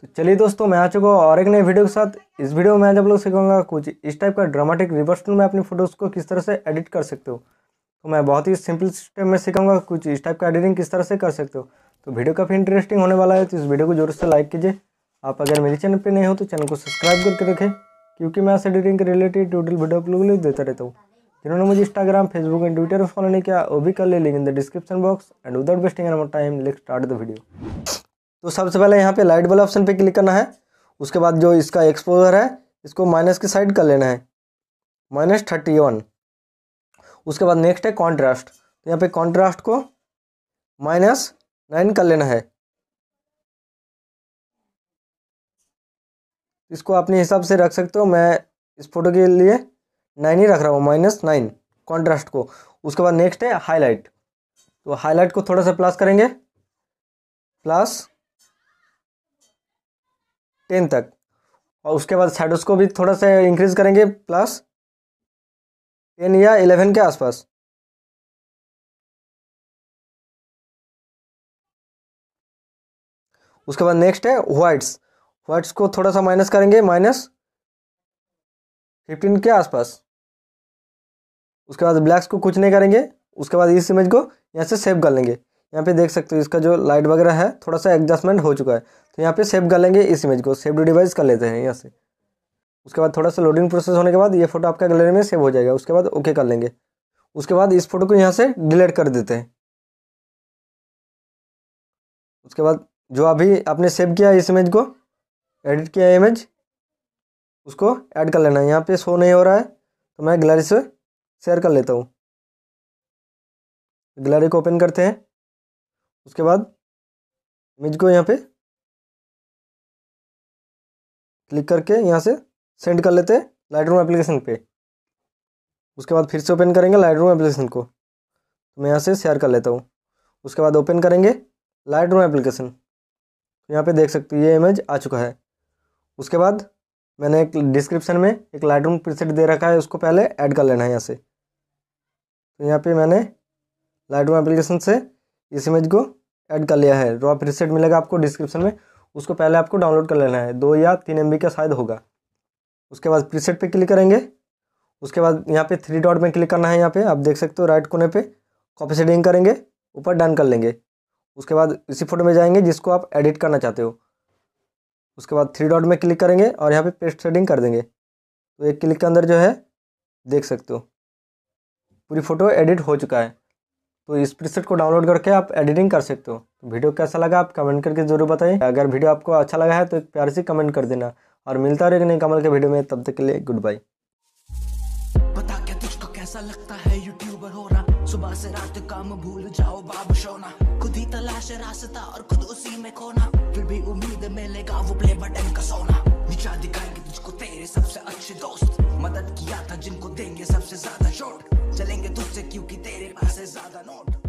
तो चलिए दोस्तों मैं आ चुका हूँ और एक नए वीडियो के साथ इस वीडियो में आज आप लोग सीखूंगा कुछ इस टाइप का ड्रामेटिक रिवर्स टूल में अपनी फोटोज़ को किस तरह से एडिट कर सकते हो तो मैं बहुत ही सिंपल सिस्टम में सीखूंगा कुछ इस टाइप का एडिटिंग किस तरह से कर सकते हो तो वीडियो काफ़ी इंटरेस्टिंग होने वाला है तो इस वीडियो को जोर से लाइक कीजिए आप अगर मेरे चैनल पर नहीं हो तो चैनल को सब्सक्राइब करके रखें क्योंकि मैं ऐसे एडिटिंग के रिलेटेड टोटल वीडियो आप लोगों देता रहता हूँ जिन्होंने मुझे Instagram Facebook and Twitter follow नहीं किया वो भी कर ले link in the description box and without wasting an time let start the video तो सबसे पहले यहाँ पे लाइट वाले ऑप्शन पे क्लिक करना है उसके बाद जो इसका एक्सपोजर है इसको माइनस की साइड कर लेना है माइनस थर्टी वन उसके बाद नेक्स्ट है कॉन्ट्रास्ट तो यहाँ पे कॉन्ट्रास्ट को माइनस नाइन कर लेना है इसको अपने हिसाब से रख सकते हो मैं इस फोटो के लिए नाइन ही रख रहा हूँ माइनस नाइन कॉन्ट्रास्ट को उसके बाद नेक्स्ट है हाईलाइट तो हाईलाइट को थोड़ा सा प्लस करेंगे प्लस टेन तक और उसके बाद शेडोज को भी थोड़ा सा इंक्रीज करेंगे प्लस टेन या इलेवन के आसपास उसके बाद नेक्स्ट है व्हाइट्स व्हाइट्स को थोड़ा सा माइनस करेंगे माइनस फिफ्टीन के आसपास उसके बाद ब्लैक्स को कुछ नहीं करेंगे उसके बाद इस इमेज को यहाँ से सेव कर लेंगे यहाँ पे देख सकते हो इसका जो लाइट वगैरह है थोड़ा सा एडजस्टमेंट हो चुका है तो यहाँ पे सेव कर लेंगे इस इमेज को सेव डिवाइस कर लेते हैं यहाँ से उसके बाद थोड़ा सा लोडिंग प्रोसेस होने के बाद ये फोटो आपका गैलरी में सेव हो जाएगा उसके बाद ओके कर लेंगे उसके बाद इस फोटो को यहाँ से डिलीट कर देते हैं उसके बाद जो अभी आपने सेव किया है इस इमेज को एडिट किया है इमेज उसको ऐड कर लेना है यहाँ पे शो नहीं हो रहा है तो मैं गैलरी से शेयर कर लेता हूँ गैलरी को ओपन करते हैं उसके बाद इमेज को यहाँ पे क्लिक करके यहाँ से सेंड कर लेते हैं लाइट रूम एप्लीकेशन पे उसके बाद फिर से ओपन करेंगे लाइट रूम एप्लीकेशन को तो मैं यहाँ से शेयर कर लेता हूँ उसके बाद ओपन करेंगे लाइट रूम एप्लीकेशन यहाँ पे देख सकते हो ये इमेज आ चुका है उसके बाद मैंने एक डिस्क्रिप्शन में एक लाइट रूम प्रिसेट दे रखा है उसको पहले ऐड कर लेना है यहाँ से तो यहाँ पे मैंने लाइट रूम एप्लीकेशन से इस इमेज को ऐड कर लिया है रॉ तो प्रीसेट मिलेगा आपको डिस्क्रिप्शन में उसको पहले आपको डाउनलोड कर लेना है दो या तीन एम का शायद होगा उसके बाद प्रीसेट पे क्लिक करेंगे उसके बाद यहाँ पे थ्री डॉट में क्लिक करना है यहाँ पे आप देख सकते हो राइट कोने पे कॉपी सेटिंग करेंगे ऊपर डन कर लेंगे उसके बाद इसी फोटो में जाएंगे जिसको आप एडिट करना चाहते हो उसके बाद थ्री डॉट में क्लिक करेंगे और यहाँ पे पेस्ट सेटिंग कर देंगे तो एक क्लिक के अंदर जो है देख सकते हो पूरी फ़ोटो एडिट हो चुका है तो इस प्रीसेट को डाउनलोड करके आप एडिटिंग कर सकते हो तो वीडियो कैसा लगा आप कमेंट करके जरूर बताइए अगर वीडियो आपको अच्छा लगा है तो एक प्यार से कमेंट कर देना और मिलता रहेगा नहीं कमल के वीडियो में तब तक के लिए गुड बाय पता क्या तुझको कैसा लगता है यूट्यूबर हो रहा सुबह से रात काम भूल जाओ सोना खुद ही तलाश रास्ता और खुद उसी में खोना फिर भी उम्मीद मिलेगा वो प्ले बटन का सोना नीचा दिखाएंगे तुझको तेरे सबसे अच्छे दोस्त मदद किया था जिनको देंगे सबसे ज्यादा चोट चलेंगे तुझसे क्योंकि तेरे पास है ज्यादा नोट